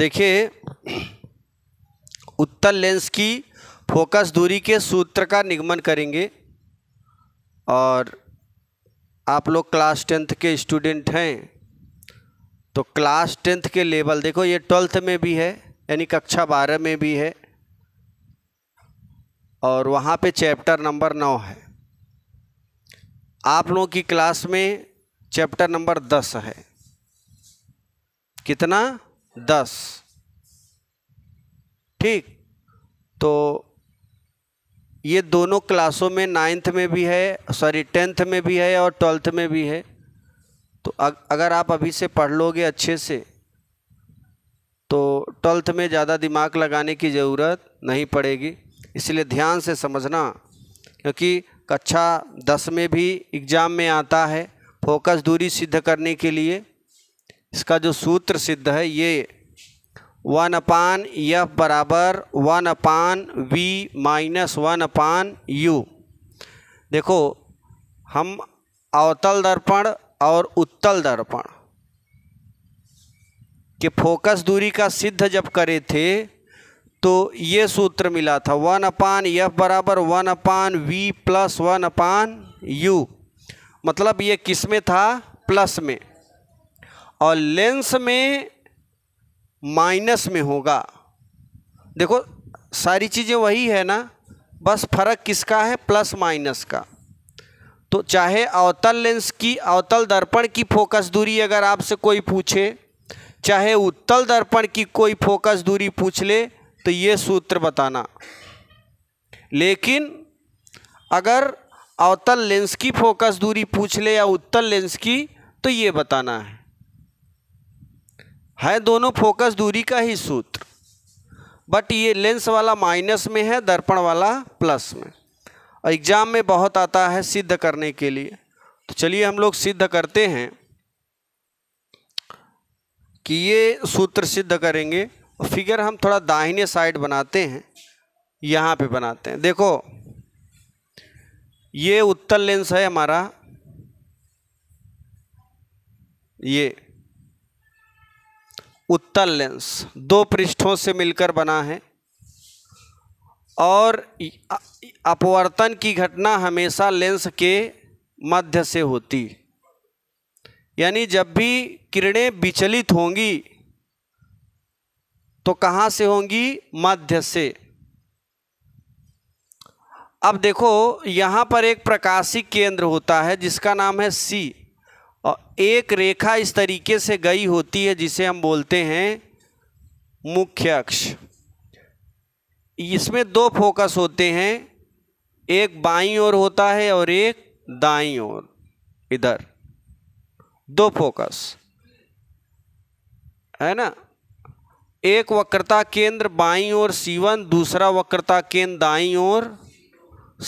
देखिए उत्तल लेंस की फोकस दूरी के सूत्र का निगमन करेंगे और आप लोग क्लास टेंथ के स्टूडेंट हैं तो क्लास टेंथ के लेवल देखो ये ट्वेल्थ में भी है यानी कक्षा बारह में भी है और वहाँ पे चैप्टर नंबर नौ है आप लोगों की क्लास में चैप्टर नंबर दस है कितना दस ठीक तो ये दोनों क्लासों में नाइन्थ में भी है सॉरी टेंथ में भी है और ट्वेल्थ में भी है तो अगर आप अभी से पढ़ लोगे अच्छे से तो ट्वेल्थ में ज़्यादा दिमाग लगाने की ज़रूरत नहीं पड़ेगी इसलिए ध्यान से समझना क्योंकि कक्षा दस में भी एग्ज़ाम में आता है फोकस दूरी सिद्ध करने के लिए इसका जो सूत्र सिद्ध है ये वन अपान यफ बराबर one upon we minus one upon u देखो हम अवतल दर्पण और उत्तल दर्पण के फोकस दूरी का सिद्ध जब करे थे तो ये सूत्र मिला था वन अपान यफ बराबर one upon v plus one upon u मतलब ये किस में था प्लस में और लेंस में माइनस में होगा देखो सारी चीज़ें वही है ना बस फर्क किसका है प्लस माइनस का तो चाहे अवतल लेंस की अवतल दर्पण की फोकस दूरी अगर आपसे कोई पूछे चाहे उत्तल दर्पण की कोई फोकस दूरी पूछ ले तो ये सूत्र बताना लेकिन अगर अवतल लेंस की फोकस दूरी पूछ ले या उत्तल लेंस की तो ये बताना है है दोनों फोकस दूरी का ही सूत्र बट ये लेंस वाला माइनस में है दर्पण वाला प्लस में और एग्ज़ाम में बहुत आता है सिद्ध करने के लिए तो चलिए हम लोग सिद्ध करते हैं कि ये सूत्र सिद्ध करेंगे फिगर हम थोड़ा दाहिने साइड बनाते हैं यहाँ पे बनाते हैं देखो ये उत्तल लेंस है हमारा ये उत्तल लेंस दो पृष्ठों से मिलकर बना है और अपवर्तन की घटना हमेशा लेंस के मध्य से होती यानी जब भी किरणें विचलित होंगी तो कहाँ से होंगी मध्य से अब देखो यहाँ पर एक प्रकाशिक केंद्र होता है जिसका नाम है सी और एक रेखा इस तरीके से गई होती है जिसे हम बोलते हैं मुख्य अक्ष इसमें दो फोकस होते हैं एक बाई ओर होता है और एक दाई ओर इधर दो फोकस है ना एक वक्रता केंद्र बाई ओर C1 दूसरा वक्रता केंद्र दाई ओर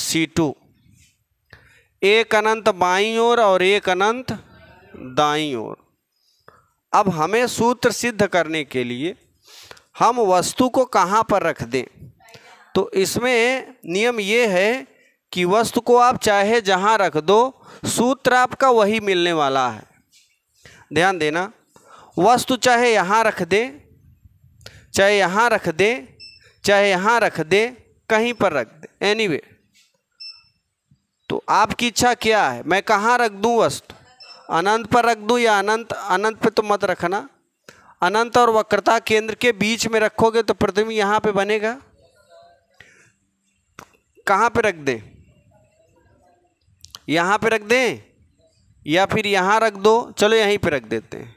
C2 एक अनंत बाई ओर और एक अनंत दाई ओर अब हमें सूत्र सिद्ध करने के लिए हम वस्तु को कहाँ पर रख दें तो इसमें नियम ये है कि वस्तु को आप चाहे जहाँ रख दो सूत्र आपका वही मिलने वाला है ध्यान देना वस्तु चाहे यहाँ रख दे चाहे यहाँ रख दे चाहे यहाँ रख दे कहीं पर रख दे एनीवे anyway, तो आपकी इच्छा क्या है मैं कहाँ रख दूँ वस्तु अनंत पर रख दूँ या अनंत अनंत पे तो मत रखना अनंत और वक्रता केंद्र के बीच में रखोगे तो प्रतिबिंब यहाँ पे बनेगा कहाँ पे रख दें यहाँ पे रख दें या फिर यहाँ रख दो चलो यहीं पे रख देते हैं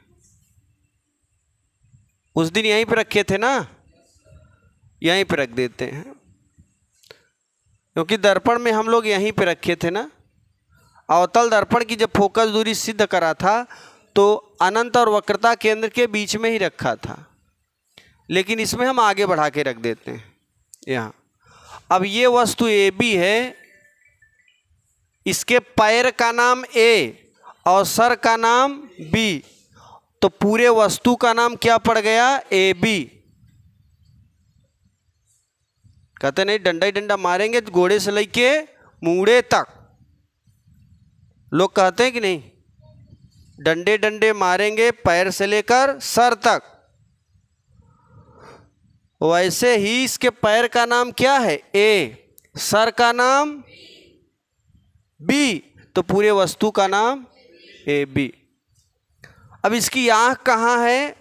उस दिन यहीं पे रखे थे ना यहीं पे रख देते हैं क्योंकि दर्पण में हम लोग यहीं पे रखे थे ना अवतल दर्पण की जब फोकस दूरी सिद्ध करा था तो अनंत और वक्रता केंद्र के बीच में ही रखा था लेकिन इसमें हम आगे बढ़ा के रख देते हैं यहाँ अब ये वस्तु ए बी है इसके पैर का नाम ए और सर का नाम बी तो पूरे वस्तु का नाम क्या पड़ गया ए बी कहते नहीं डंडा ही डंडा मारेंगे तो घोड़े से लेके मूड़े तक लोग कहते हैं कि नहीं डंडे डंडे मारेंगे पैर से लेकर सर तक वैसे ही इसके पैर का नाम क्या है ए सर का नाम बी तो पूरे वस्तु का नाम ए बी अब इसकी आंख कहाँ है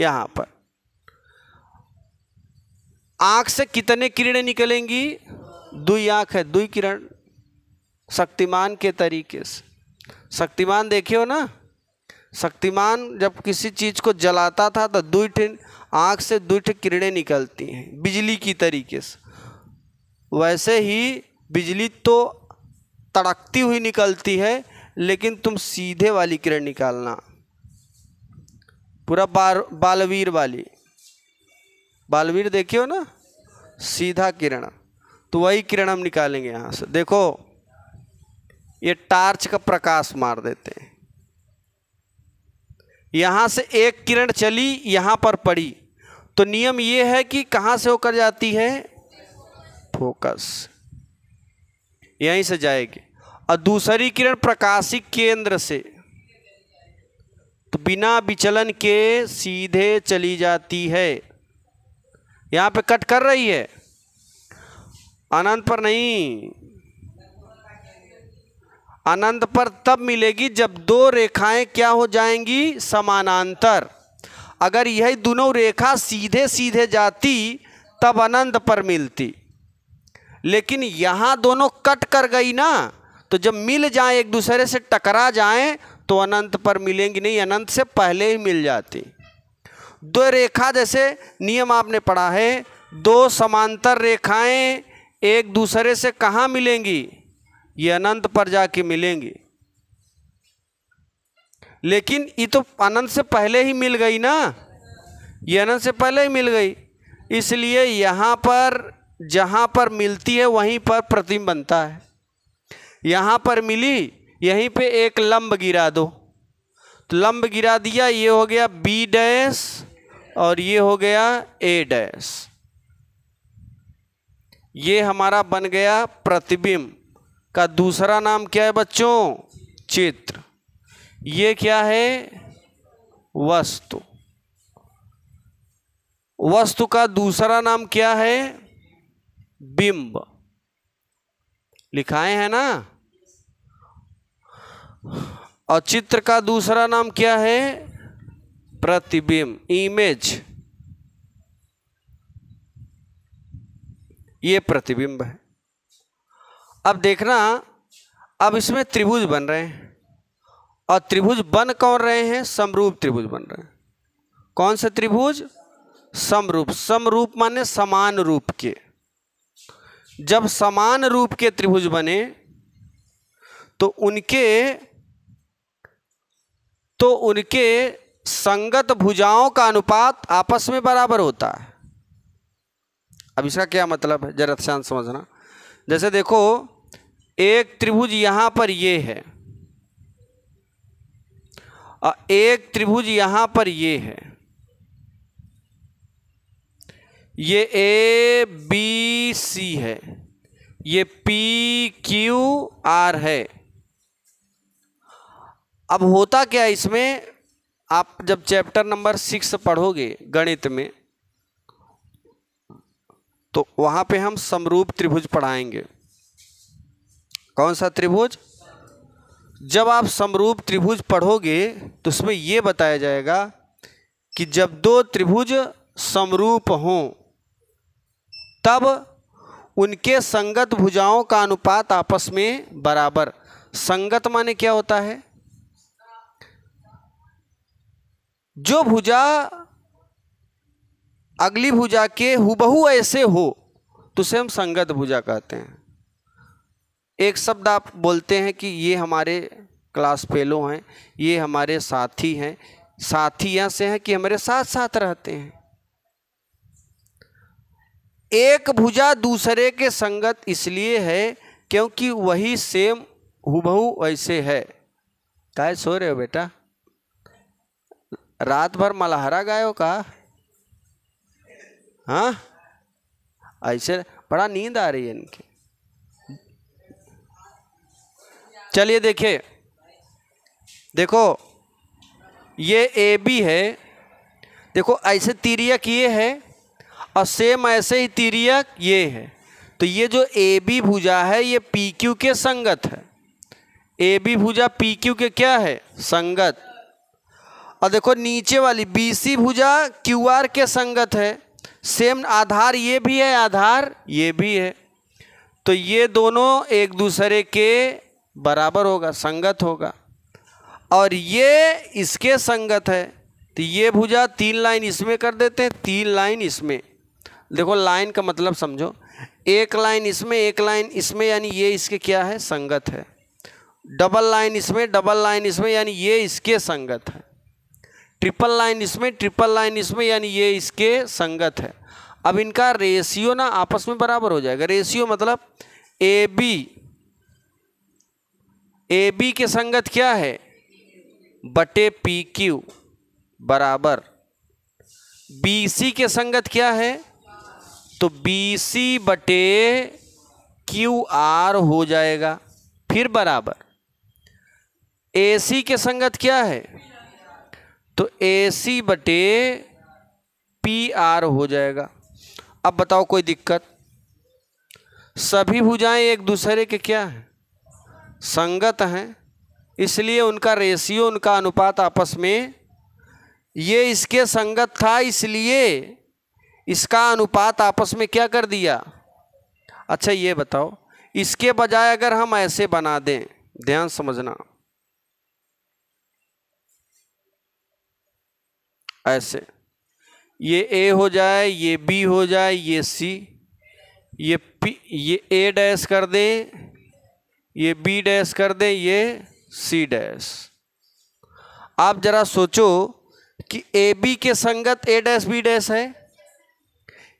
यहाँ पर आंख से कितने किरणें निकलेंगी दुई आंख है दुई किरण शक्तिमान के तरीके से शक्तिमान देखे हो ना शक्तिमान जब किसी चीज़ को जलाता था तो दुई ठे आँख से दुई ठे किरणें निकलती हैं बिजली की तरीके से वैसे ही बिजली तो तड़कती हुई निकलती है लेकिन तुम सीधे वाली किरण निकालना पूरा बार बालवीर वाली बालवीर देखियो ना सीधा किरण तो वही किरण हम निकालेंगे यहाँ से देखो ये टार्च का प्रकाश मार देते हैं यहाँ से एक किरण चली यहाँ पर पड़ी तो नियम ये है कि कहाँ से होकर जाती है फोकस यहीं से जाएगी और दूसरी किरण प्रकाशिक केंद्र से तो बिना विचलन के सीधे चली जाती है यहाँ पे कट कर रही है अनंत पर नहीं अनंत पर तब मिलेगी जब दो रेखाएं क्या हो जाएंगी समानांतर अगर यही दोनों रेखा सीधे सीधे जाती तब अनंत पर मिलती लेकिन यहाँ दोनों कट कर गई ना तो जब मिल जाए एक दूसरे से टकरा जाए तो अनंत पर मिलेंगी नहीं अनंत से पहले ही मिल जाती दो रेखा जैसे नियम आपने पढ़ा है दो समांतर रेखाएं एक दूसरे से कहाँ मिलेंगी ये अनंत पर जाके मिलेंगे लेकिन ये तो अनंत से पहले ही मिल गई ना ये अनंत से पहले ही मिल गई इसलिए यहाँ पर जहाँ पर मिलती है वहीं पर प्रतिम बनता है यहाँ पर मिली यहीं पे एक लंब गिरा दो तो लंब गिरा दिया ये हो गया बी डैश और ये हो गया ए डैश ये हमारा बन गया प्रतिबिंब का दूसरा नाम क्या है बच्चों चित्र ये क्या है वस्तु वस्तु का दूसरा नाम क्या है बिंब लिखाए हैं ना और चित्र का दूसरा नाम क्या है प्रतिबिंब इमेज ये प्रतिबिंब है अब देखना अब इसमें त्रिभुज बन रहे हैं और त्रिभुज बन कौन रहे हैं समरूप त्रिभुज बन रहे हैं कौन से त्रिभुज समरूप समरूप माने समान रूप के जब समान रूप के त्रिभुज बने तो उनके तो उनके संगत भुजाओं का अनुपात आपस में बराबर होता है अब इसका क्या मतलब है जरा ध्यान समझना जैसे देखो एक त्रिभुज यहां पर ये है और एक त्रिभुज यहां पर ये है ये ए बी सी है ये पी क्यू आर है अब होता क्या इसमें आप जब चैप्टर नंबर सिक्स पढ़ोगे गणित में तो वहां पे हम समरूप त्रिभुज पढ़ाएंगे कौन सा त्रिभुज जब आप समरूप त्रिभुज पढ़ोगे तो उसमें ये बताया जाएगा कि जब दो त्रिभुज समरूप हों तब उनके संगत भुजाओं का अनुपात आपस में बराबर संगत माने क्या होता है जो भुजा अगली भुजा के हुबहू ऐसे हो तो उसे हम संगत भुजा कहते हैं एक शब्द आप बोलते हैं कि ये हमारे क्लास फेलो हैं ये हमारे साथी हैं साथी ऐसे हैं कि हमारे साथ साथ रहते हैं एक भुजा दूसरे के संगत इसलिए है क्योंकि वही सेम हुबहू ऐसे है काय सो रहे हो बेटा रात भर मलहरा गायो का हाँ ऐसे बड़ा नींद आ रही है इनकी चलिए देखिए देखो ये ए बी है देखो ऐसे तिरियक ये है और सेम ऐसे ही तिरियक ये है तो ये जो ए बी भुजा है ये पी क्यू के संगत है ए बी भुजा पी क्यू के क्या है संगत और देखो नीचे वाली बी सी भुजा क्यू आर के संगत है सेम आधार ये भी है आधार ये भी है तो ये दोनों एक दूसरे के बराबर होगा संगत होगा और ये इसके संगत है तो ये भुजा तीन लाइन इसमें कर देते हैं तीन लाइन इसमें देखो लाइन का मतलब समझो एक लाइन इसमें एक लाइन इसमें यानी ये इसके क्या है संगत है डबल लाइन इसमें डबल लाइन इसमें यानी ये इसके संगत है ट्रिपल लाइन इसमें ट्रिपल लाइन इसमें यानी ये इसके संगत है अब इनका रेशियो ना आपस में बराबर हो जाएगा रेशियो मतलब ए बी ए बी के संगत क्या है बटे पी क्यू बराबर बी सी के संगत क्या है तो बी सी बटे क्यू आर हो जाएगा फिर बराबर ए सी के संगत क्या है तो ए सी बटे पी आर हो जाएगा अब बताओ कोई दिक्कत सभी भुजाएं एक दूसरे के क्या हैं संगत हैं इसलिए उनका रेशियो उनका अनुपात आपस में ये इसके संगत था इसलिए इसका अनुपात आपस में क्या कर दिया अच्छा ये बताओ इसके बजाय अगर हम ऐसे बना दें ध्यान समझना ऐसे ये ए हो जाए ये बी हो जाए ये सी ये पी ये ए डैश कर दें ये बी डैश कर दें ये सी डैश आप जरा सोचो कि ए बी के संगत ए डैश बी डैश है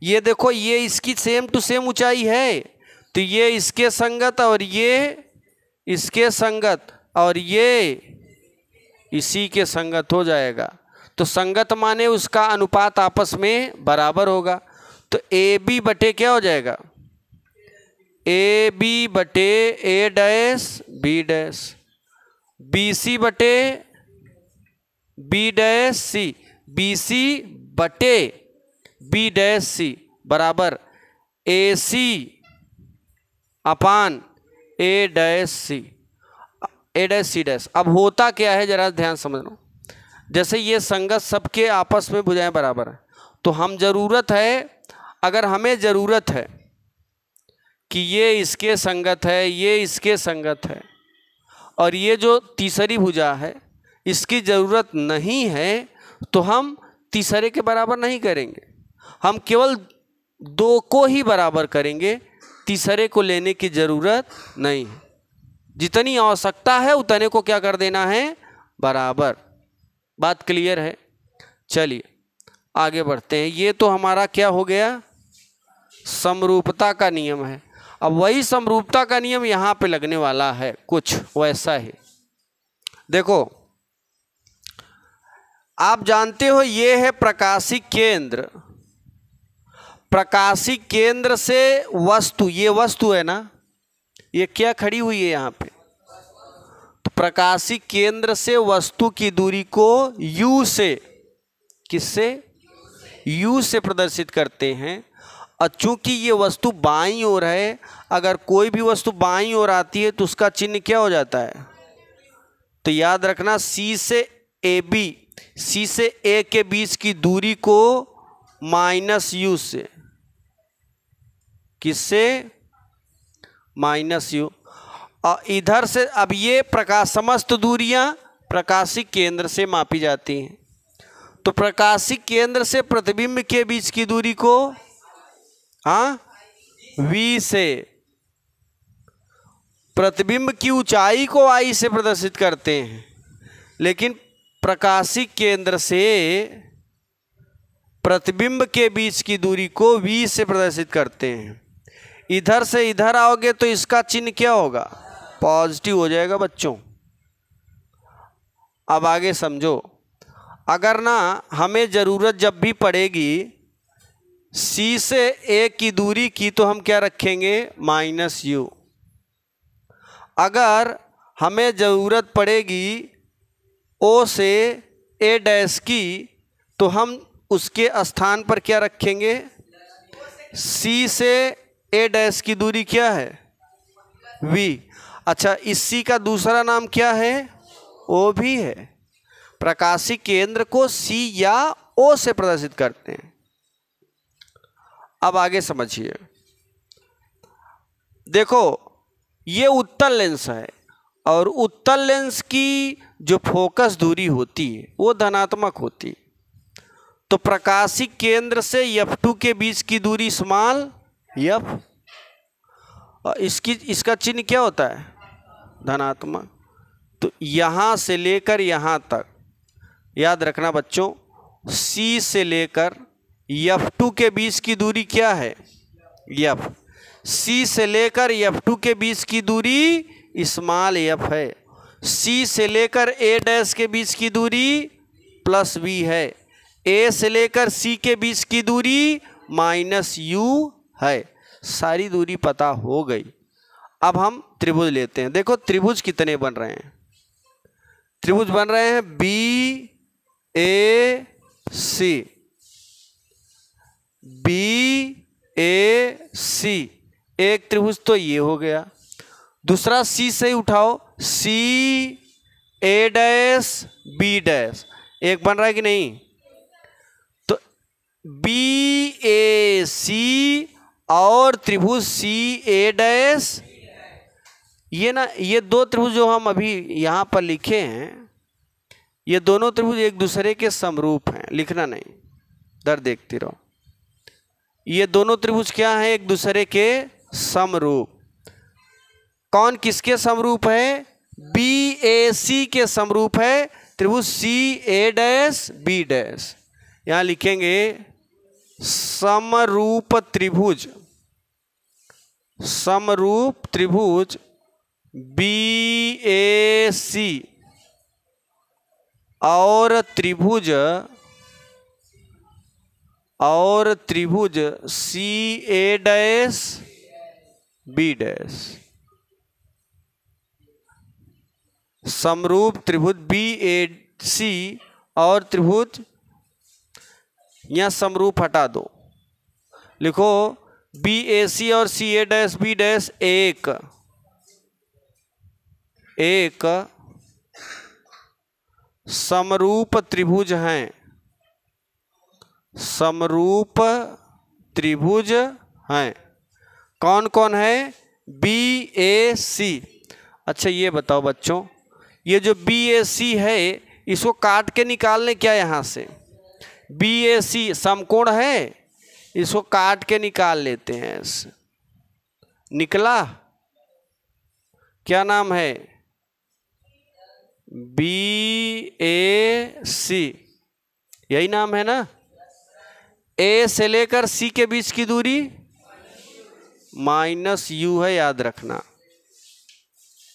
ये देखो ये इसकी सेम टू सेम ऊंचाई है तो ये इसके संगत और ये इसके संगत और ये इसी के संगत हो जाएगा तो संगत माने उसका अनुपात आपस में बराबर होगा तो ए बी बटे क्या हो जाएगा ए बी बटे A dash B dash B C बटे B dash C B C बटे बी डैश सी बराबर A C upon A dash C A dash C dash अब होता क्या है जरा ध्यान समझ लो जैसे ये संगत सबके आपस में बुझाएं बराबर है तो हम ज़रूरत है अगर हमें ज़रूरत है कि ये इसके संगत है ये इसके संगत है और ये जो तीसरी भुजा है इसकी ज़रूरत नहीं है तो हम तीसरे के बराबर नहीं करेंगे हम केवल दो को ही बराबर करेंगे तीसरे को लेने की ज़रूरत नहीं है जितनी आवश्यकता है उतने को क्या कर देना है बराबर बात क्लियर है चलिए आगे बढ़ते हैं ये तो हमारा क्या हो गया समरूपता का नियम है अब वही समरूपता का नियम यहां पे लगने वाला है कुछ वैसा ही देखो आप जानते हो ये है प्रकाशी केंद्र प्रकाशी केंद्र से वस्तु ये वस्तु है ना ये क्या खड़ी हुई है यहां पे तो प्रकाशी केंद्र से वस्तु की दूरी को यू से किससे यू से प्रदर्शित करते हैं और चूंकि ये वस्तु बाई ओर है अगर कोई भी वस्तु बाई ओर आती है तो उसका चिन्ह क्या हो जाता है तो याद रखना सी से ए बी सी से ए के बीच की दूरी को माइनस यू से किससे माइनस यू और इधर से अब ये प्रकाश समस्त दूरियां प्रकाशी केंद्र से मापी जाती हैं तो प्रकाशी केंद्र से प्रतिबिंब के बीच की दूरी को हाँ वी से प्रतिबिंब की ऊंचाई को आई से प्रदर्शित करते हैं लेकिन प्रकाशिक केंद्र से प्रतिबिंब के बीच की दूरी को वी से प्रदर्शित करते हैं इधर से इधर आओगे तो इसका चिन्ह क्या होगा पॉजिटिव हो जाएगा बच्चों अब आगे समझो अगर ना हमें ज़रूरत जब भी पड़ेगी सी से ए की दूरी की तो हम क्या रखेंगे माइनस यू अगर हमें ज़रूरत पड़ेगी ओ से ए डैश की तो हम उसके स्थान पर क्या रखेंगे सी से ए डैश की दूरी क्या है वी अच्छा इस सी का दूसरा नाम क्या है ओ भी है प्रकाशी केंद्र को सी या ओ से प्रदर्शित करते हैं अब आगे समझिए देखो ये उत्तल लेंस है और उत्तल लेंस की जो फोकस दूरी होती है वो धनात्मक होती है तो प्रकाशिक केंद्र से यफ टू के बीच की दूरी स्माल यफ और इसकी इसका चिन्ह क्या होता है धनात्मक तो यहाँ से लेकर यहाँ तक याद रखना बच्चों सी से लेकर यफ टू के बीच की दूरी क्या है यफ सी से लेकर यफ टू के बीच की दूरी इस्माल यफ है सी से लेकर ए डैश के बीच की दूरी प्लस बी है ए से लेकर सी के बीच की दूरी माइनस यू है सारी दूरी पता हो गई अब हम त्रिभुज लेते हैं देखो त्रिभुज कितने बन रहे हैं त्रिभुज बन रहे हैं B A C B A सी एक त्रिभुज तो ये हो गया दूसरा सी से उठाओ C A dash B dash एक बन रहा है कि नहीं तो बी ए सी और त्रिभुज सी ए डैश ये ना ये दो त्रिभुज जो हम अभी यहाँ पर लिखे हैं ये दोनों त्रिभुज एक दूसरे के समरूप हैं लिखना नहीं दर देखती रहो ये दोनों त्रिभुज क्या हैं एक दूसरे के समरूप कौन किसके समरूप है बी ए सी के समरूप है त्रिभुज C A dash B dash यहाँ लिखेंगे समरूप त्रिभुज समरूप त्रिभुज बी ए सी और त्रिभुज और त्रिभुज C A dash B dash समरूप त्रिभुज बी ए सी और त्रिभुज या समरूप हटा दो लिखो बी ए सी और C A dash B dash एक एक समरूप त्रिभुज हैं समरूप त्रिभुज हैं कौन कौन है बी ए सी अच्छा ये बताओ बच्चों ये जो बी ए सी है इसको काट के निकाल लें क्या यहाँ से बी ए सी समकोण है इसको काट के निकाल लेते हैं निकला क्या नाम है बी ए सी यही नाम है ना ए से लेकर सी के बीच की दूरी माइनस यू है याद रखना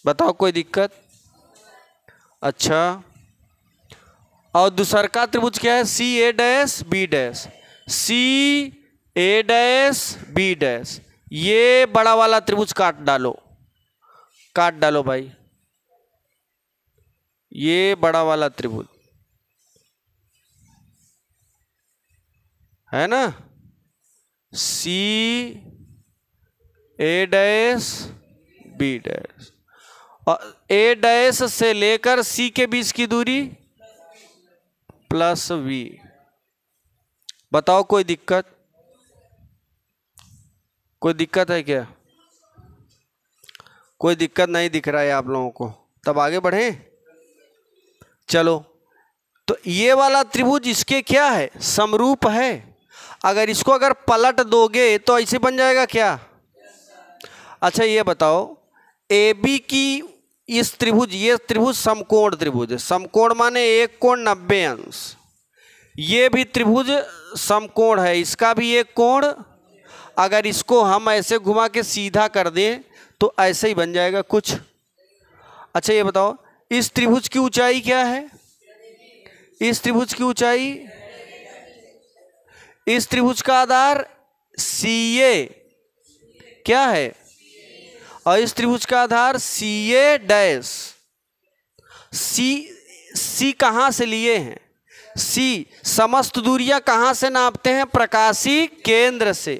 बताओ कोई दिक्कत अच्छा और दूसर का त्रिभुज क्या है C A dash B dash C A dash B dash ये बड़ा वाला त्रिभुज काट डालो काट डालो भाई ये बड़ा वाला त्रिभुज है ना C A dash B dash और ए डैश से लेकर सी के बीच की दूरी प्लस वी बताओ कोई दिक्कत कोई दिक्कत है क्या कोई दिक्कत नहीं दिख रहा है आप लोगों को तब आगे बढ़े चलो तो ये वाला त्रिभुज इसके क्या है समरूप है अगर इसको अगर पलट दोगे तो ऐसे बन जाएगा क्या अच्छा ये बताओ ए बी की इस त्रिभुज ये त्रिभुज समकोण त्रिभुज समकोण माने एक कोण नब्बे अंश ये भी त्रिभुज समकोण है इसका भी एक कोण अगर इसको हम ऐसे घुमा के सीधा कर दें तो ऐसे ही बन जाएगा कुछ अच्छा ये बताओ इस त्रिभुज की ऊंचाई क्या है इस त्रिभुज की ऊंचाई इस त्रिभुज का आधार सी ए क्या है और इस त्रिभुज का आधार सी ए डैश सी सी कहाँ से लिए हैं सी समस्त दूरियां कहाँ से नापते हैं प्रकाशी केंद्र से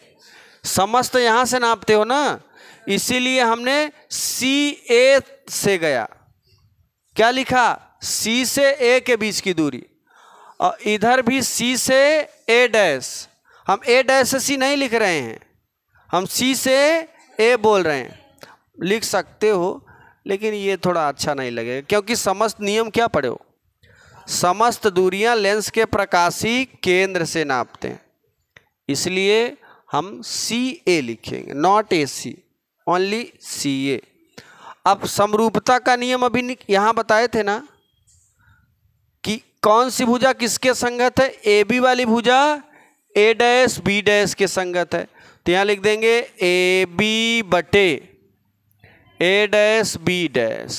समस्त यहाँ से नापते हो ना इसीलिए हमने सी ए से गया क्या लिखा सी से ए के बीच की दूरी और इधर भी सी से ए डैश हम ए डैश से सी नहीं लिख रहे हैं हम सी से ए बोल रहे हैं लिख सकते हो लेकिन ये थोड़ा अच्छा नहीं लगेगा क्योंकि समस्त नियम क्या पढ़े हो समस्त दूरियां लेंस के प्रकाशी केंद्र से नापते हैं इसलिए हम सी ए लिखेंगे नॉट ए सी ओनली सी ए अब समरूपता का नियम अभी यहाँ बताए थे ना कौन सी भुजा किसके संगत है ए बी वाली भुजा ए डैश बी डैश के संगत है तो यहाँ लिख देंगे ए बी बटे A dash B dash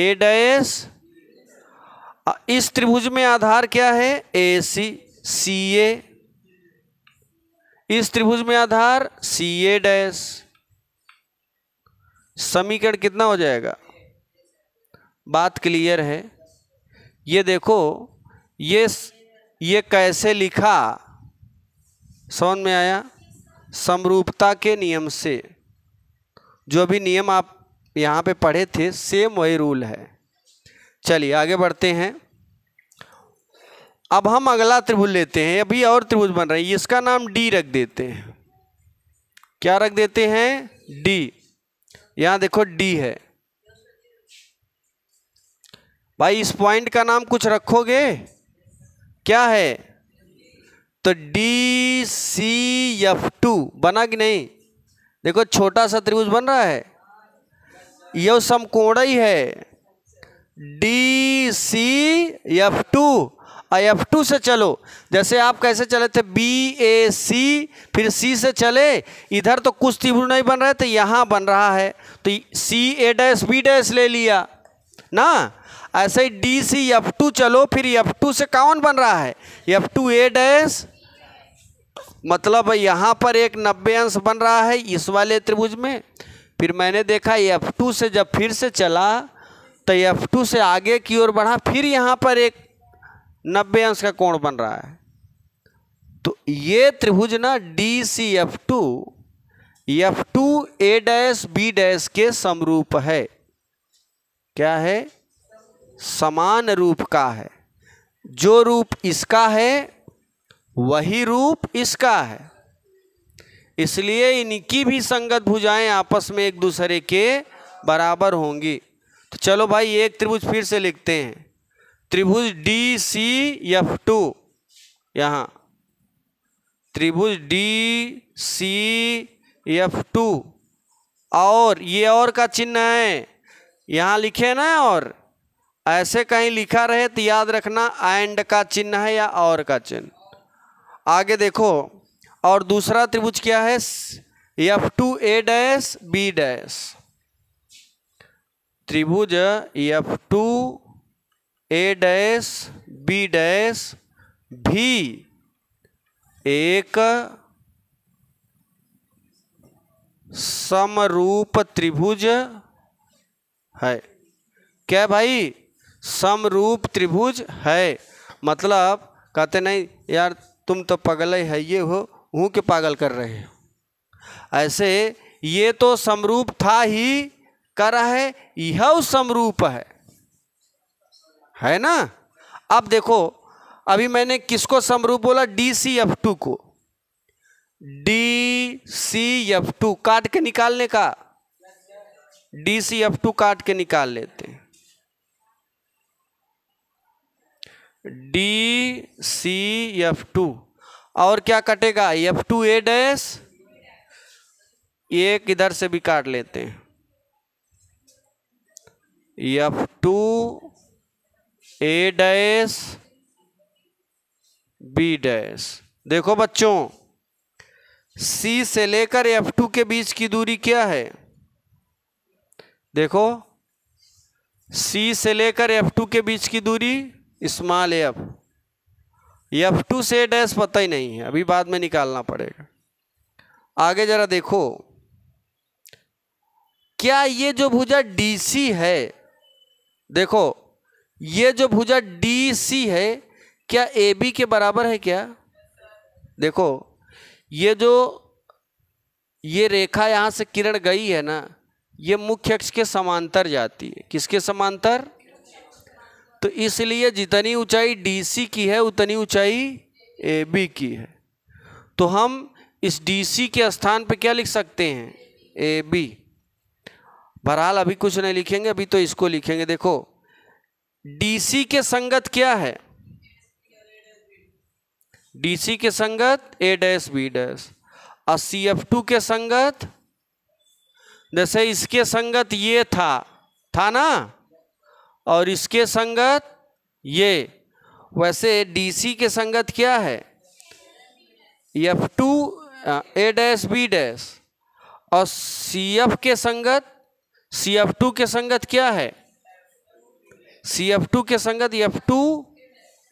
A dash इस त्रिभुज में आधार क्या है ए सी सी ए इस त्रिभुज में आधार सी ए डैश समीकरण कितना हो जाएगा बात क्लियर है ये देखो ये ये कैसे लिखा समझ में आया समरूपता के नियम से जो भी नियम आप यहाँ पे पढ़े थे सेम वही रूल है चलिए आगे बढ़ते हैं अब हम अगला त्रिभुज लेते हैं अभी और त्रिभुज बन रहे हैं इसका नाम डी रख देते हैं क्या रख देते हैं डी यहाँ देखो डी है भाई इस पॉइंट का नाम कुछ रखोगे क्या है तो डी सी एफ टू बना कि नहीं देखो छोटा सा त्रिभुज बन रहा है यह समकोण ही है D C F two F two से चलो जैसे आप कैसे चले थे बी ए सी फिर सी से चले इधर तो कुछ त्रिभुज नहीं बन रहे थे यहाँ बन रहा है तो C A dash B dash ले लिया ना ऐसे ही डी सी एफ टू चलो फिर एफ टू से कौन बन रहा है एफ टू ए डैश मतलब यहाँ पर एक नब्बे अंश बन रहा है इस वाले त्रिभुज में फिर मैंने देखा एफ टू से जब फिर से चला तो एफ टू से आगे की ओर बढ़ा फिर यहाँ पर एक नब्बे अंश का कोण बन रहा है तो ये त्रिभुज ना D C F two F two A dash B dash के समरूप है क्या है समान रूप का है जो रूप इसका है वही रूप इसका है इसलिए इनकी भी संगत भुजाएं आपस में एक दूसरे के बराबर होंगी तो चलो भाई एक त्रिभुज फिर से लिखते हैं त्रिभुज डी सी एफ टू यहाँ त्रिभुज डी सी एफ टू और ये और का चिन्ह है यहाँ लिखे ना और ऐसे कहीं लिखा रहे तो याद रखना एंड का चिन्ह है या और का चिन्ह आगे देखो और दूसरा त्रिभुज क्या है F two A dash B dash त्रिभुज F two A dash B dash भी एक समरूप त्रिभुज है क्या भाई समरूप त्रिभुज है मतलब कहते नहीं यार तुम तो पगल है ये हो हूँ के पागल कर रहे हो ऐसे ये तो समरूप था ही कर रहा है यह समरूप है है ना अब देखो अभी मैंने किसको समरूप बोला डी सी एफ टू को डी सी एफ टू काट के निकालने का डी सी एफ टू काट के निकाल लेते हैं डी सी एफ टू और क्या कटेगा एफ टू ए डैश एक इधर से भी काट लेते हैं F two A dash B dash देखो बच्चों सी से लेकर एफ टू के बीच की दूरी क्या है देखो सी से लेकर एफ टू के बीच की दूरी स्मॉल एफ एफ टू से डैस पता ही नहीं है अभी बाद में निकालना पड़ेगा आगे ज़रा देखो क्या ये जो भुजा डी है देखो ये जो भुजा डी है क्या ए बी के बराबर है क्या देखो ये जो ये रेखा यहाँ से किरण गई है ना ये मुख्य अक्ष के समांतर जाती है किसके समांतर तो इसलिए जितनी ऊंचाई डीसी की है उतनी ऊंचाई ए बी की है तो हम इस डीसी के स्थान पर क्या लिख सकते हैं ए बी बहरहाल अभी कुछ नहीं लिखेंगे अभी तो इसको लिखेंगे देखो डीसी के संगत क्या है डीसी के संगत ए डैश बी डैश और सी एफ टू के संगत जैसे इसके संगत ये था था ना और इसके संगत ये वैसे डीसी के संगत क्या है F two A dash B dash और सी एफ के संगत सी एफ टू के संगत क्या है सी एफ टू के संगत एफ टू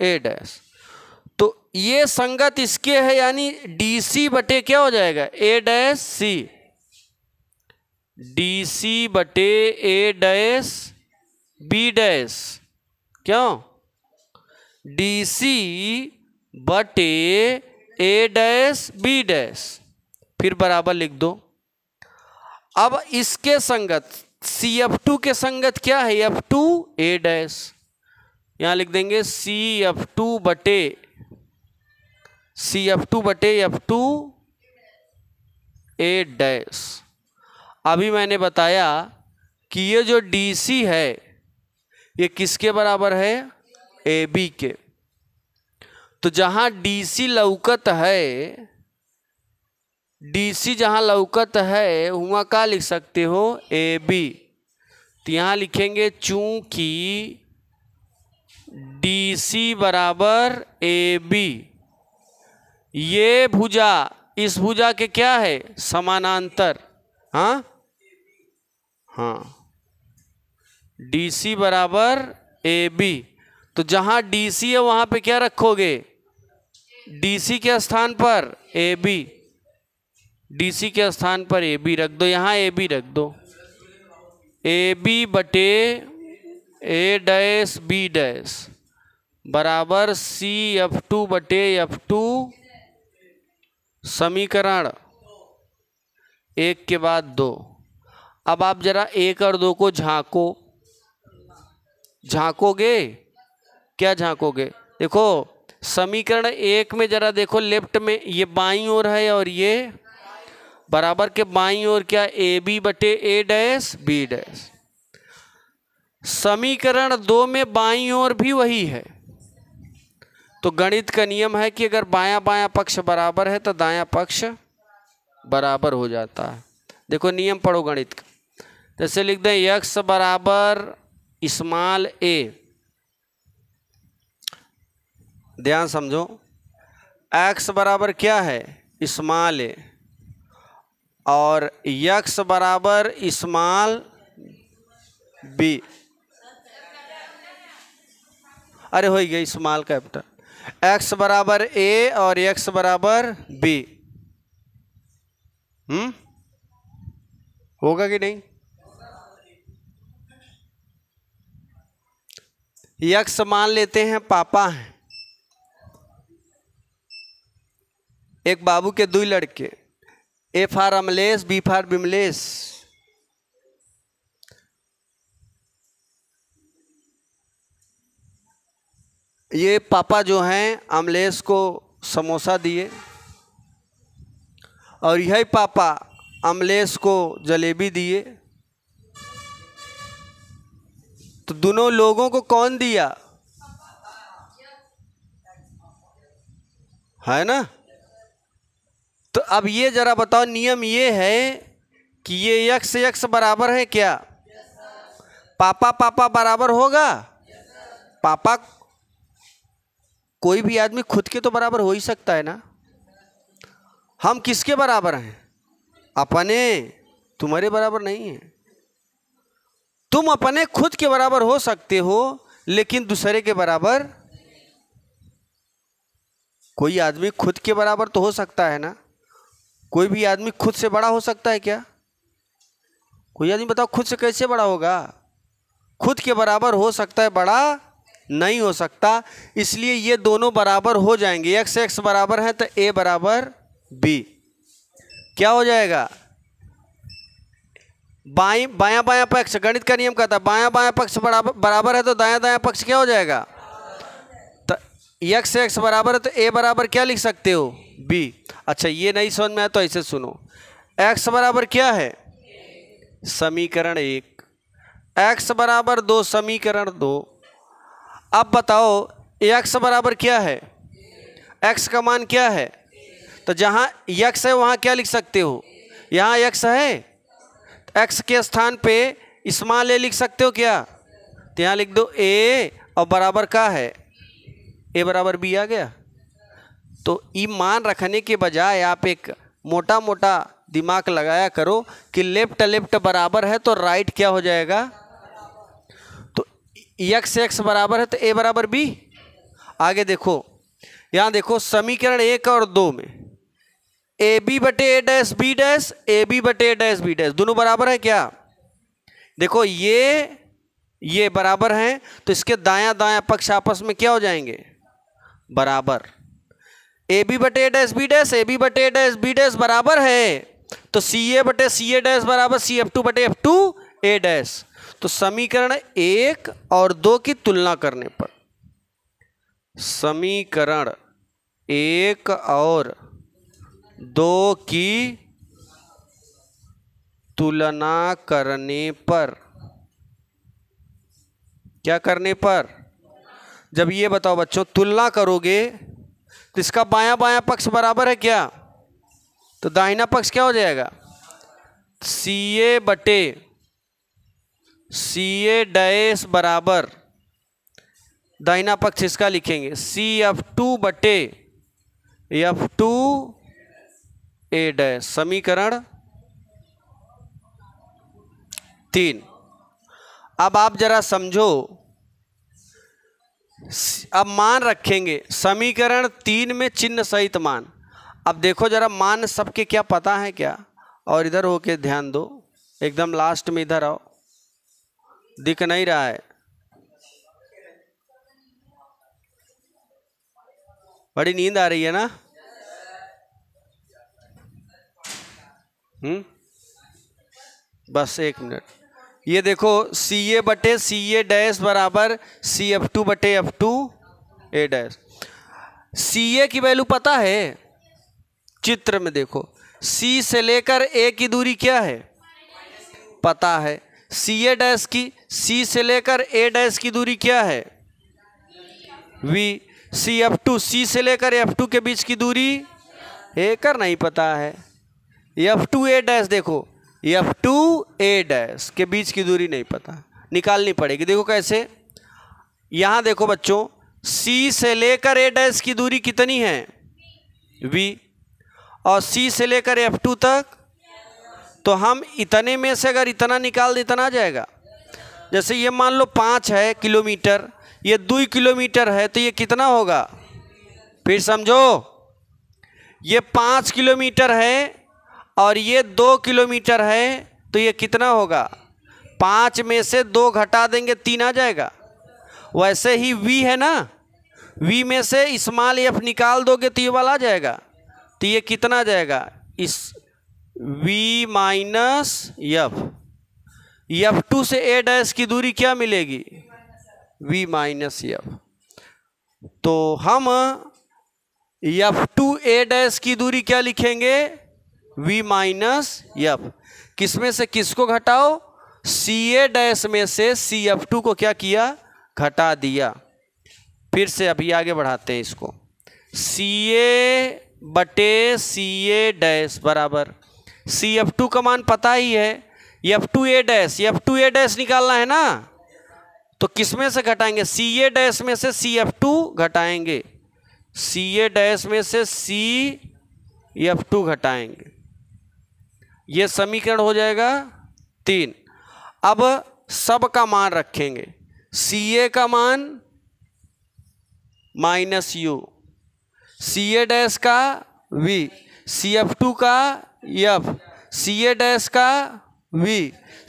ए डैश तो ये संगत इसके है यानी डी सी बटे क्या हो जाएगा ए डैश सी डी सी बटे ए डैश बी डैश क्यों डी सी बटे ए डैश बी डैश फिर बराबर लिख दो अब इसके संगत सी एफ टू के संगत क्या है एफ टू ए डैश यहाँ लिख देंगे सी एफ टू बटे सी एफ टू बटे एफ टू ए डैश अभी मैंने बताया कि ये जो डी सी है ये किसके बराबर है ए बी के तो जहां डी सी लौकत है डी सी जहां लौकत है वहां का लिख सकते हो ए बी तो यहां लिखेंगे चूंकि डी सी बराबर ए बी ये भुजा इस भुजा के क्या है समानांतर हाँ हाँ डी सी बराबर ए बी तो जहाँ डी सी है वहाँ पे क्या रखोगे डी सी के स्थान पर ए बी डी सी के स्थान पर ए बी रख दो यहाँ ए बी रख दो ए बी बटे ए डैस बी डैस बराबर सी एफ टू बटे एफ टू समीकरण एक के बाद दो अब आप जरा एक और दो को झांको झांकोगे क्या झांकोगे देखो समीकरण एक में जरा देखो लेफ्ट में ये बाई ओर है और ये बराबर के बाई ओर क्या ए बी बटे ए डैश बी डैश समीकरण दो में बाई ओर भी वही है तो गणित का नियम है कि अगर बाया बाया पक्ष बराबर है तो दाया पक्ष बराबर हो जाता है देखो नियम पढ़ो गणित का जैसे लिख दें यक्ष बराबर इस्माल ए ध्यान समझो एक्स बराबर क्या है इस्माल ए और यक्स बराबर इस्माल बी अरे हो गया इस्माल कैपिटल एक्स बराबर ए और यक्स बराबर बी हम्म होगा कि नहीं यक्ष मान लेते हैं पापा हैं एक बाबू के दो लड़के A for Amlesh B for Bimlesh ये पापा जो हैं अमलेश को समोसा दिए और यही पापा अमलेश को जलेबी दिए तो दोनों लोगों को कौन दिया है ना तो अब ये जरा बताओ नियम ये है कि ये यक्ष यक्ष बराबर है क्या पापा पापा बराबर होगा पापा कोई भी आदमी खुद के तो बराबर हो ही सकता है ना हम किसके बराबर हैं अपने तुम्हारे बराबर नहीं है तुम अपने खुद के बराबर हो सकते हो लेकिन दूसरे के बराबर कोई आदमी खुद के बराबर तो हो सकता है ना कोई भी आदमी खुद से बड़ा हो सकता है क्या कोई आदमी बताओ खुद से कैसे बड़ा होगा खुद के बराबर हो सकता है बड़ा नहीं हो सकता इसलिए ये दोनों बराबर हो जाएंगे एक्स एक्स बराबर है तो ए बराबर बी क्या हो जाएगा बाई बाया बाया पक्ष गणित का नियम कहता है बाया बाया पक्ष बराबर बराबर है तो दाया दाया पक्ष क्या हो जाएगा तो यक्स एक्स बराबर है तो ए बराबर क्या लिख सकते हो बी अच्छा ये नहीं समझ में आया तो ऐसे सुनो एक्स बराबर क्या है समीकरण एक एक्स बराबर दो समीकरण दो अब बताओ एक्स बराबर क्या है एक्स का मान क्या है तो जहाँ यक्स है वहाँ क्या लिख सकते हो यहाँ यक्स है एक्स के स्थान पे इस्मा ले लिख सकते हो क्या तो यहाँ लिख दो ए और बराबर का है ए बराबर बी आ गया तो ई मान रखने के बजाय आप एक मोटा मोटा दिमाग लगाया करो कि लेफ्ट लेफ्ट बराबर है तो राइट क्या हो जाएगा तो यक्स एक्स बराबर है तो ए बराबर बी आगे देखो यहाँ देखो समीकरण एक और दो में ए बी बटे A dash B dash A B बटे ए डैस बी डैस दोनों बराबर है क्या देखो ये ये बराबर हैं तो इसके दायां दायां पक्ष आपस में क्या हो जाएंगे बराबर ए बी बटे A dash B dash A B बटे ए डैस बी डैस बराबर है तो सी ए बटे सी ए डैस बराबर सी एफ टू बटे एफ टू ए डैस तो समीकरण एक और दो की तुलना करने पर समीकरण एक और दो की तुलना करने पर क्या करने पर जब ये बताओ बच्चों तुलना करोगे तो इसका बायां बायां पक्ष बराबर है क्या तो दाहिना पक्ष क्या हो जाएगा सी ए बटे सी ए डैश बराबर दाहिना पक्ष इसका लिखेंगे सी एफ टू बटे एफ टू ए डैश समीकरण तीन अब आप जरा समझो अब मान रखेंगे समीकरण तीन में चिन्ह सहित मान अब देखो जरा मान सबके क्या पता है क्या और इधर होके ध्यान दो एकदम लास्ट में इधर आओ दिख नहीं रहा है बड़ी नींद आ रही है ना हम्म बस एक मिनट ये देखो सी ए बटे सी ए डैश बराबर सी एफ टू बटे F two A dash C A की वैल्यू पता है चित्र में देखो सी से लेकर ए की दूरी क्या है पता है सी ए डैश की सी से लेकर ए डैश की दूरी क्या है V C F two C से लेकर एफ टू के बीच की दूरी ए कर नहीं पता है एफ टू ए डैश देखो एफ टू ए डैश के बीच की दूरी नहीं पता निकालनी पड़ेगी देखो कैसे यहाँ देखो बच्चों सी से लेकर ए डैश की दूरी कितनी है V और सी से लेकर एफ टू तक तो हम इतने में से अगर इतना निकाल दें इतना आ जाएगा जैसे ये मान लो पाँच है किलोमीटर ये दो किलोमीटर है तो ये कितना होगा फिर समझो ये पाँच किलोमीटर है और ये दो किलोमीटर है तो ये कितना होगा पाँच में से दो घटा देंगे तीन आ जाएगा वैसे ही वी है ना वी में से इस्माल एफ निकाल दोगे तो ये वाला आ जाएगा तो ये कितना आ जाएगा इस V minus F F two से ए डैश की दूरी क्या मिलेगी वी माइनस यफ तो हम यफ टू ए डैश की दूरी क्या लिखेंगे v माइनस यफ किसमें से किसको घटाओ सी ए डैश में से सी एफ टू को क्या किया घटा दिया फिर से अभी आगे बढ़ाते हैं इसको सी ए बटे सी ए डैश बराबर सी एफ टू का मान पता ही है F two A dash F two A dash निकालना है ना तो किस में से घटाएंगे सी ए डैश में से सी एफ टू घटाएंगे सी ए डैश में से सी एफ टू घटाएंगे ये समीकरण हो जाएगा तीन अब सब का मान रखेंगे सी ए का मान minus U C A dash का वी सी एफ टू का यफ सी ए डैश का वी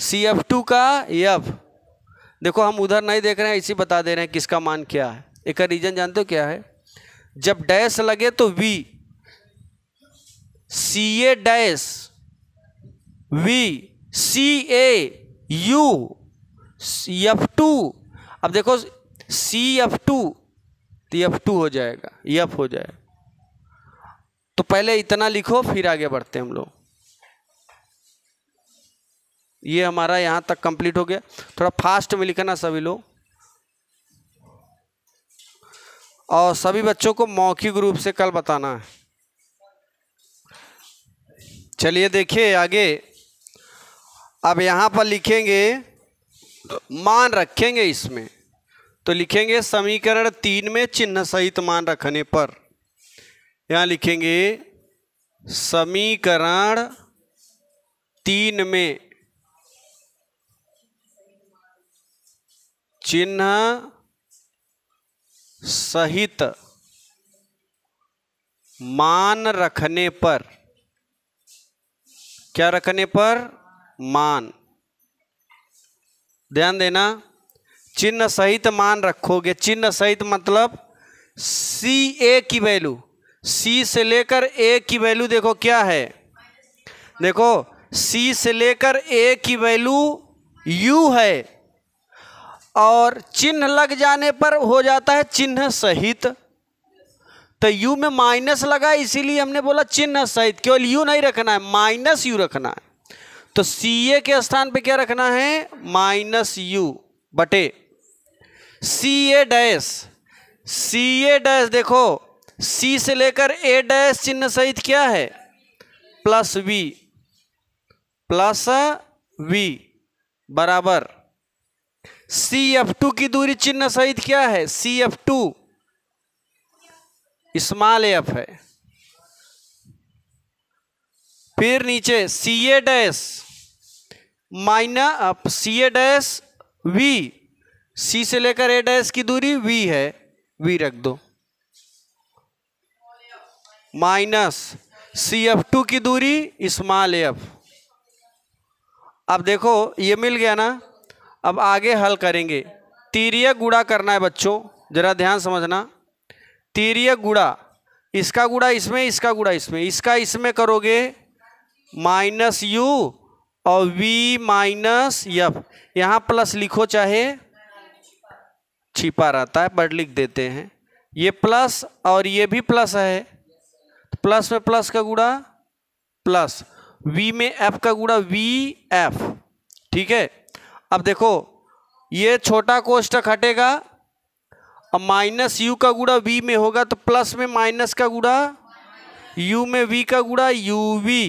सी एफ टू का यफ देखो हम उधर नहीं देख रहे हैं इसी बता दे रहे हैं किसका मान क्या है एक रीजन जानते हो क्या है जब डैश लगे तो V C A dash V C A U F two अब देखो सी एफ टू तो एफ टू हो जाएगा एफ हो जाएगा तो पहले इतना लिखो फिर आगे बढ़ते हम लोग ये हमारा यहाँ तक कंप्लीट हो गया थोड़ा फास्ट में लिखना सभी लोग और सभी बच्चों को मौखिक रूप से कल बताना है चलिए देखिए आगे अब यहाँ पर लिखेंगे मान रखेंगे इसमें तो लिखेंगे समीकरण तीन में चिन्ह सहित मान रखने पर यहाँ लिखेंगे समीकरण तीन में चिन्ह सहित मान रखने पर क्या रखने पर मान ध्यान देना चिन्ह सहित मान रखोगे चिन्ह सहित मतलब सी ए की वैल्यू सी से लेकर ए की वैल्यू देखो क्या है देखो सी से लेकर ए की वैल्यू यू है और चिन्ह लग जाने पर हो जाता है चिन्ह सहित तो यू में माइनस लगा इसीलिए हमने बोला चिन्ह सहित केवल यू नहीं रखना है माइनस यू रखना है तो सी ए के स्थान पे क्या रखना है माइनस यू बटे सी A dash C A dash देखो सी से लेकर ए डैश चिन्ह सहित क्या है प्लस वी प्लस वी बराबर सी एफ टू की दूरी चिन्ह सहित क्या है C F two small F है फिर नीचे C A dash minus up C A dash V C से लेकर ए डैश की दूरी वी है वी रख दो माइनस सी एफ टू की दूरी स्मॉल एफ अब देखो ये मिल गया ना अब आगे हल करेंगे तीरिया गुड़ा करना है बच्चों ज़रा ध्यान समझना तीरिया गुड़ा इसका गुड़ा इसमें इसका गुड़ा इसमें इसका इसमें करोगे माइनस यू और v माइनस यफ यहाँ प्लस लिखो चाहे छिपा रहता है बट लिख देते हैं ये प्लस और ये भी प्लस है तो प्लस में प्लस का गुड़ा प्लस v में f का गुड़ा वी एफ ठीक है अब देखो ये छोटा कोष्टक हटेगा और माइनस यू का गुड़ा v में होगा तो प्लस में माइनस का गुड़ा u में v का गुड़ा यू वी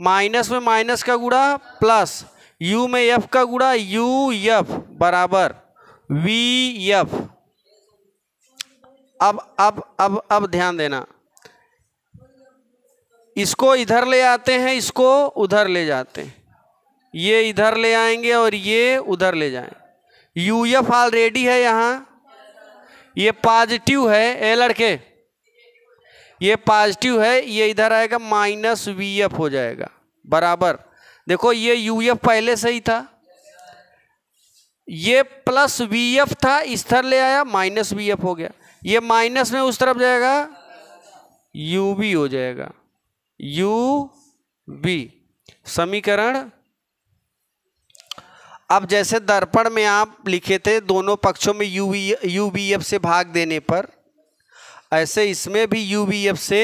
माइनस में माइनस का गुड़ा प्लस यू में एफ का गुड़ा यू एफ बराबर वी एफ अब अब अब अब ध्यान देना इसको इधर ले आते हैं इसको उधर ले जाते हैं ये इधर ले आएंगे और ये उधर ले जाएंगे यू एफ ऑलरेडी है यहाँ ये पॉजिटिव है ए लड़के ये पॉजिटिव है ये इधर आएगा माइनस वी एफ हो जाएगा बराबर देखो ये यू एफ पहले से ही था ये प्लस वी एफ था इस तरह ले आया माइनस वी एफ हो गया ये माइनस में उस तरफ जाएगा यू बी हो जाएगा यू बी समीकरण अब जैसे दर्पण में आप लिखे थे दोनों पक्षों में U B U B F से भाग देने पर ऐसे इसमें भी यू से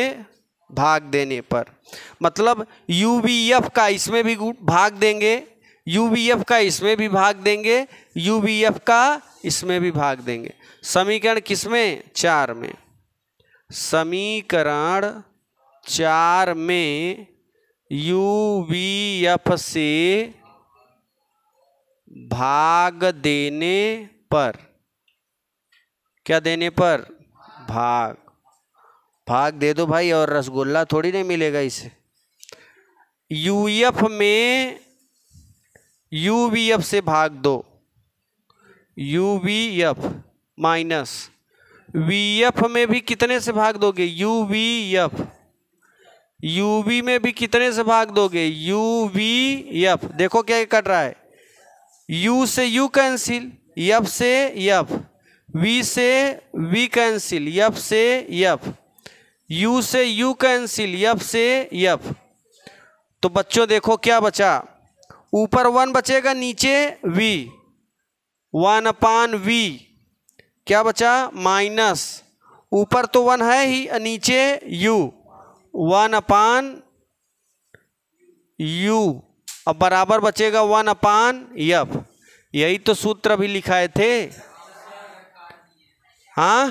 भाग देने पर मतलब यू का इसमें भी भाग देंगे यू का इसमें भी भाग देंगे यू का इसमें भी भाग देंगे समीकरण किसमें चार में समीकरण चार में यू बी एफ से भाग देने पर क्या देने पर भाग भाग दे दो भाई और रसगुल्ला थोड़ी नहीं मिलेगा इसे यूएफ e में यूवीएफ e से भाग दो यूवीएफ माइनस वीएफ में भी कितने से भाग दोगे यूवीएफ यूवी e में भी कितने से भाग दोगे यूवीएफ देखो क्या कट रहा है यू से यू कैंसिल यफ से यफ वी से वी कैंसिल यफ से यफ यू से यू कैंसिल यफ से यफ तो बच्चों देखो क्या बचा ऊपर वन बचेगा नीचे वी वन अपान वी क्या बचा माइनस ऊपर तो वन है ही नीचे यू वन अपान यू अब बराबर बचेगा वन अपान यफ यही तो सूत्र भी लिखाए थे हाँ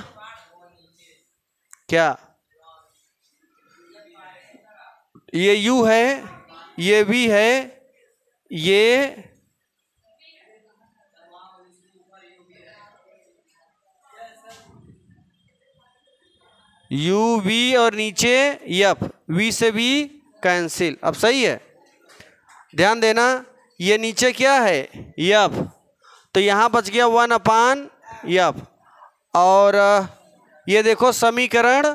क्या ये यू है ये वी है ये यू वी और नीचे यफ वी से भी कैंसिल अब सही है ध्यान देना ये नीचे क्या है यफ तो यहाँ बच गया वन अपान यफ और ये देखो समीकरण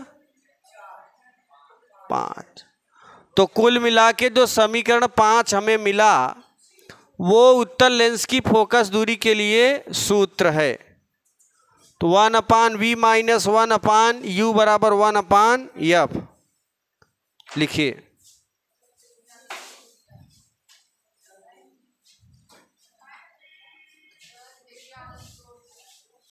पाँच तो कुल मिला के जो समीकरण पाँच हमें मिला वो उत्तर लेंस की फोकस दूरी के लिए सूत्र है तो one upon we minus one upon U बराबर वन अपान यफ लिखिए